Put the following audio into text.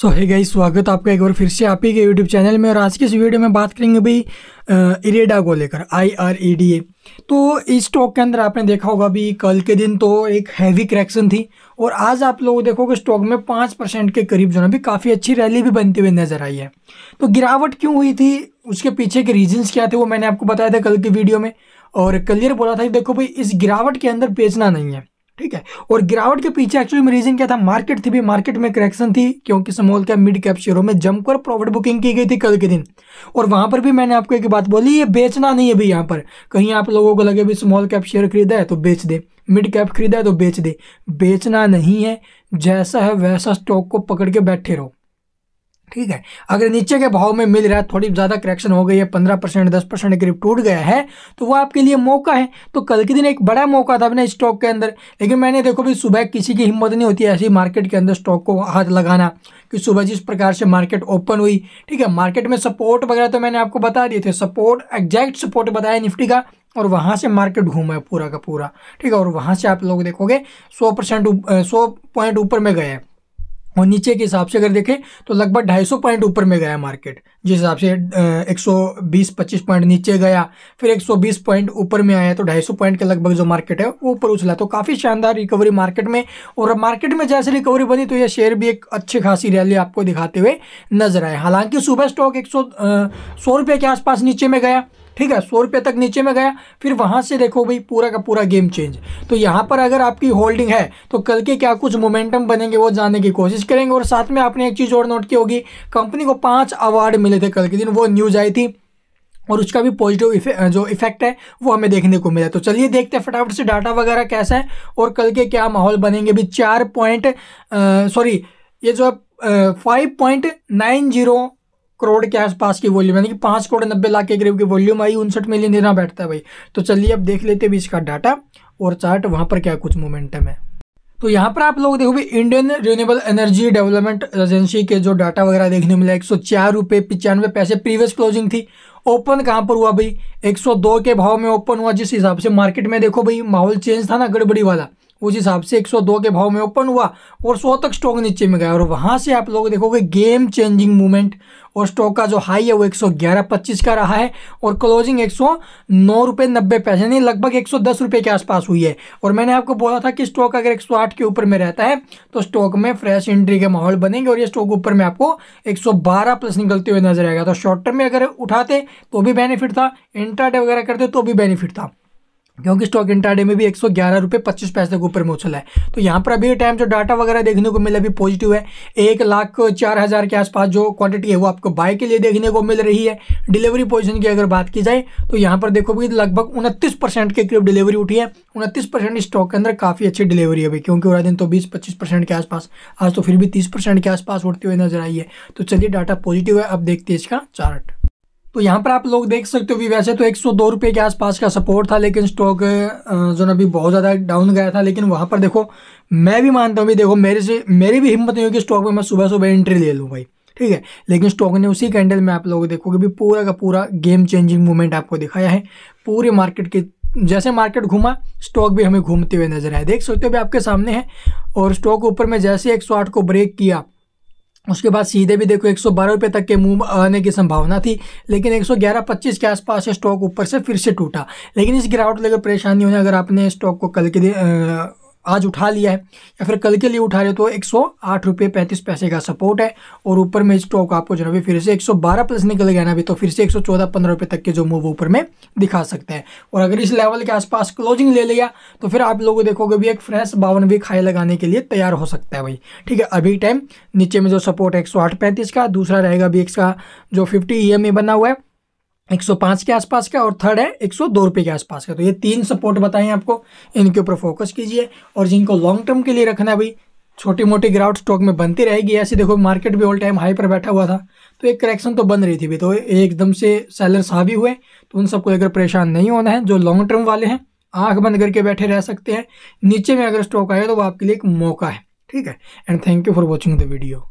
सो है गई स्वागत आपका एक बार फिर से आप ही के यूट्यूब चैनल में और आज के इस वीडियो में बात करेंगे भाई इरेडा को लेकर I R E D A तो इस स्टॉक के अंदर आपने देखा होगा भी कल के दिन तो एक हैवी करेक्शन थी और आज आप लोग देखोगे स्टॉक में पाँच परसेंट के करीब जो है भी काफ़ी अच्छी रैली भी बनती हुई नजर आई है तो गिरावट क्यों हुई थी उसके पीछे के रीजन्स क्या थे वो मैंने आपको बताया था कल की वीडियो में और क्लियर बोला था कि देखो भाई इस गिरावट के अंदर बेचना नहीं है ठीक है और गिरावट के पीछे एक्चुअली में रीजन क्या था मार्केट थी भी मार्केट में करेक्शन थी क्योंकि स्मॉल कैप मिड कैप शेयरों में जमकर प्रॉफिट बुकिंग की गई थी कल के दिन और वहां पर भी मैंने आपको एक बात बोली ये बेचना नहीं है अभी यहाँ पर कहीं आप लोगों को लगे भी स्मॉल कैप शेयर खरीदा है तो बेच दे मिड कैप खरीदा है तो बेच दे बेचना नहीं है जैसा है वैसा स्टॉक को पकड़ के बैठे रहो ठीक है अगर नीचे के भाव में मिल रहा है थोड़ी ज़्यादा करेक्शन हो गई है पंद्रह परसेंट दस परसेंट के करीब टूट गया है तो वो आपके लिए मौका है तो कल के दिन एक बड़ा मौका था अपने स्टॉक के अंदर लेकिन मैंने देखो भी सुबह किसी की हिम्मत नहीं होती ऐसी मार्केट के अंदर स्टॉक को हाथ लगाना कि सुबह जिस प्रकार से मार्केट ओपन हुई ठीक है मार्केट में सपोर्ट वगैरह तो मैंने आपको बता दिए थे सपोर्ट एग्जैक्ट सपोर्ट बताया निफ्टी का और वहाँ से मार्केट घूमा है पूरा का पूरा ठीक है और वहाँ से आप लोग देखोगे सौ परसेंट सौ पॉइंट ऊपर में गए हैं और नीचे के हिसाब से अगर देखें तो लगभग 250 पॉइंट ऊपर में गया मार्केट जिस हिसाब से 120-25 पॉइंट नीचे गया फिर 120 पॉइंट ऊपर में आया तो 250 पॉइंट के लगभग जो मार्केट है वो ऊपर उछला तो काफ़ी शानदार रिकवरी मार्केट में और मार्केट में जैसे रिकवरी बनी तो यह शेयर भी एक अच्छी खासी रैली आपको दिखाते हुए नजर आए हालांकि सुबह स्टॉक एक सौ के आसपास नीचे में गया ठीक है सौ रुपये तक नीचे में गया फिर वहाँ से देखो भाई पूरा का पूरा गेम चेंज तो यहाँ पर अगर आपकी होल्डिंग है तो कल के क्या कुछ मोमेंटम बनेंगे वो जानने की कोशिश करेंगे और साथ में आपने एक चीज़ और नोट की होगी कंपनी को पाँच अवार्ड मिले थे कल के दिन वो न्यूज़ आई थी और उसका भी पॉजिटिव इफे, जो इफेक्ट है वो हमें देखने को मिला तो चलिए देखते हैं फटाफट से डाटा वगैरह कैसा है और कल के क्या माहौल बनेंगे भी चार पॉइंट सॉरी ये जो five point nine zero crore के आसपास की वॉल्यूम यानी कि पाँच करोड़ नब्बे लाख के करीब की वॉल्यूम आई उनसठ मिलियन इतना बैठता है भाई तो चलिए अब देख लेते भी इसका डाटा और चार्ट वहाँ पर क्या कुछ मोमेंटम है तो यहाँ पर आप लोग देखो भी Indian Renewable Energy Development Agency के जो डाटा वगैरह देखने मिला एक सौ चार रुपये पचानवे पैसे प्रीवियस क्लोजिंग थी ओपन कहाँ पर हुआ भाई 102 के भाव में ओपन हुआ जिस हिसाब से मार्केट में देखो भाई माहौल चेंज था ना गड़बड़ी वाला उस हिसाब से 102 के भाव में ओपन हुआ और 100 तक स्टॉक नीचे में गया और वहाँ से आप लोग देखोगे गेम चेंजिंग मूवमेंट और स्टॉक का जो हाई है वो 111.25 का रहा है और क्लोजिंग एक सौ नौ रुपये नब्बे पैसे यानी लगभग एक सौ दस रुपये के आसपास हुई है और मैंने आपको बोला था कि स्टॉक अगर एक सौ आठ के ऊपर में रहता है तो स्टॉक में फ्रेश एंट्री के माहौल बनेंगे और ये स्टॉक ऊपर में आपको एक सौ बारह प्लस निकलते हुए नजर आएगा तो शॉर्ट टर्म में अगर उठाते तो भी बेनिफिट था इंट्राडे वगैरह करते तो भी बेनिफिट था क्योंकि स्टॉक इंटरडे में भी एक सौ ग्यारह रुपये पच्चीस पैसे के ऊपर मोचल है तो यहाँ पर अभी टाइम जो डाटा वगैरह देखने को मिला अभी पॉजिटिव है एक लाख चार हज़ार के आसपास जो क्वांटिटी है वो आपको बाय के लिए देखने को मिल रही है डिलीवरी पोजीशन की अगर बात की जाए तो यहाँ पर देखो भी लगभग उनतीस परसेंट के करीब डिलीवरी उठी है उनतीस परसेंट स्टॉक के अंदर काफ़ी अच्छी डिलीवरी है अभी क्योंकि पूरा दिन तो बीस पच्चीस परसेंट के आसपास आज तो फिर भी तीस परसेंट के आसपास उठती हुई नजर आई है तो चलिए डाटा पॉजिटिव है अब देखते हैं इसका चार्ट तो यहाँ पर आप लोग देख सकते हो कि वैसे तो एक सौ दो रुपये के आसपास का सपोर्ट था लेकिन स्टॉक जो ना अभी बहुत ज़्यादा डाउन गया था लेकिन वहाँ पर देखो मैं भी मानता हूँ भी देखो मेरे से मेरी भी हिम्मत नहीं कि स्टॉक में मैं सुबह सुबह एंट्री ले लूँ भाई ठीक है लेकिन स्टॉक ने उसी कैंडल में आप लोग देखो कि पूरा का पूरा गेम चेंजिंग मूवमेंट आपको दिखाया है पूरे मार्केट के जैसे मार्केट घूमा स्टॉक भी हमें घूमते हुए नजर आए देख सकते हो भी आपके सामने है और स्टॉक ऊपर में जैसे एक को ब्रेक किया उसके बाद सीधे भी देखो एक सौ रुपये तक के मूव आने की संभावना थी लेकिन एक सौ ग्यारह पच्चीस के आसपास स्टॉक ऊपर से फिर से टूटा लेकिन इस गिरावट लेकर परेशानी होने अगर आपने स्टॉक को कल के दिन आज उठा लिया है या फिर कल के लिए उठा रहे तो एक सौ आठ रुपये पैंतीस पैसे का सपोर्ट है और ऊपर में स्टॉक आपको जो है फिर से एक सौ बारह प्लस निकल गया ना अभी तो फिर से एक सौ चौदह पंद्रह रुपये तक के जो मूव ऊपर में दिखा सकते हैं और अगर इस लेवल के आसपास क्लोजिंग ले लिया तो फिर आप लोगों देखोगे भी एक फ्रेश बावन वीक हाई लगाने के लिए तैयार हो सकता है भाई ठीक है अभी टाइम नीचे में जो सपोर्ट है एक सौ आठ पैंतीस का दूसरा रहेगा भी का जो फिफ्टी ई एम ए बना हुआ है 105 के आसपास का और थर्ड है एक सौ के आसपास का तो ये तीन सपोर्ट बताएं आपको इनके ऊपर फोकस कीजिए और जिनको लॉन्ग टर्म के लिए रखना है भाई छोटी मोटी ग्राउट स्टॉक में बनती रहेगी ऐसे देखो मार्केट भी ऑल टाइम हाई पर बैठा हुआ था तो एक करेक्शन तो बन रही थी भी तो एकदम से सैलर हावी हुए तो उन सबको अगर परेशान नहीं होना है जो लॉन्ग टर्म वाले हैं आँख बंद करके बैठे रह सकते हैं नीचे में अगर स्टॉक आए तो वो आपके लिए एक मौका है ठीक है and thank you for watching the video